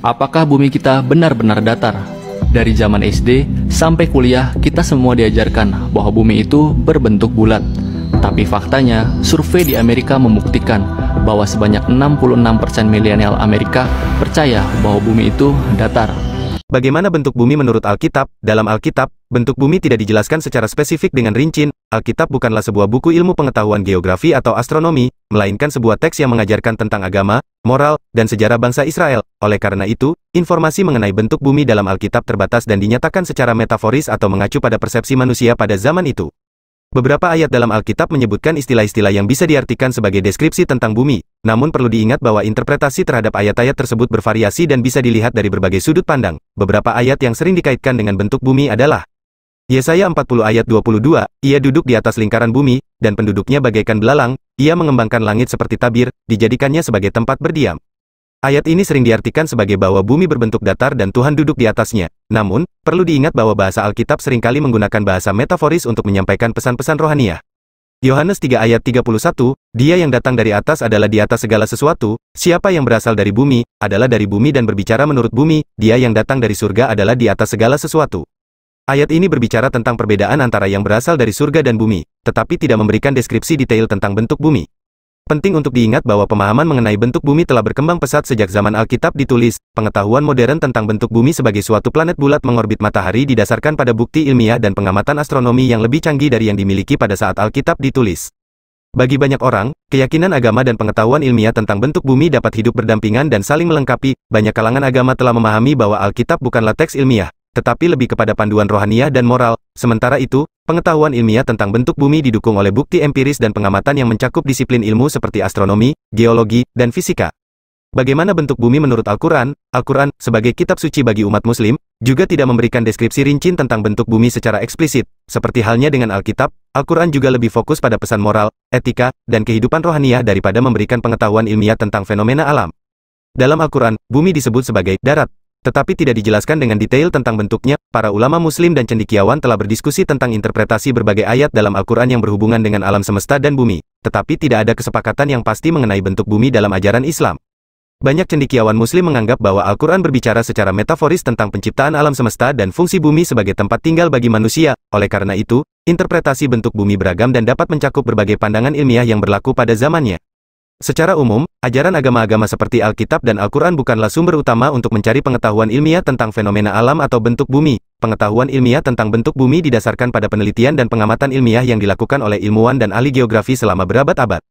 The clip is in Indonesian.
Apakah bumi kita benar-benar datar? Dari zaman SD sampai kuliah, kita semua diajarkan bahwa bumi itu berbentuk bulat. Tapi faktanya, survei di Amerika membuktikan bahwa sebanyak 66% milenial Amerika percaya bahwa bumi itu datar. Bagaimana bentuk bumi menurut Alkitab? Dalam Alkitab, bentuk bumi tidak dijelaskan secara spesifik dengan rincin. Alkitab bukanlah sebuah buku ilmu pengetahuan geografi atau astronomi, melainkan sebuah teks yang mengajarkan tentang agama, moral, dan sejarah bangsa Israel. Oleh karena itu, informasi mengenai bentuk bumi dalam Alkitab terbatas dan dinyatakan secara metaforis atau mengacu pada persepsi manusia pada zaman itu. Beberapa ayat dalam Alkitab menyebutkan istilah-istilah yang bisa diartikan sebagai deskripsi tentang bumi, namun perlu diingat bahwa interpretasi terhadap ayat-ayat tersebut bervariasi dan bisa dilihat dari berbagai sudut pandang. Beberapa ayat yang sering dikaitkan dengan bentuk bumi adalah Yesaya 40 ayat 22, ia duduk di atas lingkaran bumi, dan penduduknya bagaikan belalang, ia mengembangkan langit seperti tabir, dijadikannya sebagai tempat berdiam. Ayat ini sering diartikan sebagai bahwa bumi berbentuk datar dan Tuhan duduk di atasnya. Namun, perlu diingat bahwa bahasa Alkitab seringkali menggunakan bahasa metaforis untuk menyampaikan pesan-pesan rohaniah. Yohanes 3 ayat 31, Dia yang datang dari atas adalah di atas segala sesuatu, siapa yang berasal dari bumi, adalah dari bumi dan berbicara menurut bumi, dia yang datang dari surga adalah di atas segala sesuatu. Ayat ini berbicara tentang perbedaan antara yang berasal dari surga dan bumi tetapi tidak memberikan deskripsi detail tentang bentuk bumi. Penting untuk diingat bahwa pemahaman mengenai bentuk bumi telah berkembang pesat sejak zaman Alkitab ditulis, pengetahuan modern tentang bentuk bumi sebagai suatu planet bulat mengorbit matahari didasarkan pada bukti ilmiah dan pengamatan astronomi yang lebih canggih dari yang dimiliki pada saat Alkitab ditulis. Bagi banyak orang, keyakinan agama dan pengetahuan ilmiah tentang bentuk bumi dapat hidup berdampingan dan saling melengkapi. Banyak kalangan agama telah memahami bahwa Alkitab bukanlah teks ilmiah, tetapi lebih kepada panduan rohaniah dan moral, Sementara itu, pengetahuan ilmiah tentang bentuk bumi didukung oleh bukti empiris dan pengamatan yang mencakup disiplin ilmu seperti astronomi, geologi, dan fisika. Bagaimana bentuk bumi menurut Al-Quran? Al-Quran, sebagai kitab suci bagi umat muslim, juga tidak memberikan deskripsi rinci tentang bentuk bumi secara eksplisit. Seperti halnya dengan Alkitab, Al-Quran juga lebih fokus pada pesan moral, etika, dan kehidupan rohaniah daripada memberikan pengetahuan ilmiah tentang fenomena alam. Dalam Al-Quran, bumi disebut sebagai darat, tetapi tidak dijelaskan dengan detail tentang bentuknya. Para ulama muslim dan cendikiawan telah berdiskusi tentang interpretasi berbagai ayat dalam Al-Quran yang berhubungan dengan alam semesta dan bumi, tetapi tidak ada kesepakatan yang pasti mengenai bentuk bumi dalam ajaran Islam. Banyak cendikiawan muslim menganggap bahwa Al-Quran berbicara secara metaforis tentang penciptaan alam semesta dan fungsi bumi sebagai tempat tinggal bagi manusia, oleh karena itu, interpretasi bentuk bumi beragam dan dapat mencakup berbagai pandangan ilmiah yang berlaku pada zamannya. Secara umum, ajaran agama-agama seperti Alkitab dan Al-Quran bukanlah sumber utama untuk mencari pengetahuan ilmiah tentang fenomena alam atau bentuk bumi. Pengetahuan ilmiah tentang bentuk bumi didasarkan pada penelitian dan pengamatan ilmiah yang dilakukan oleh ilmuwan dan ahli geografi selama berabad-abad.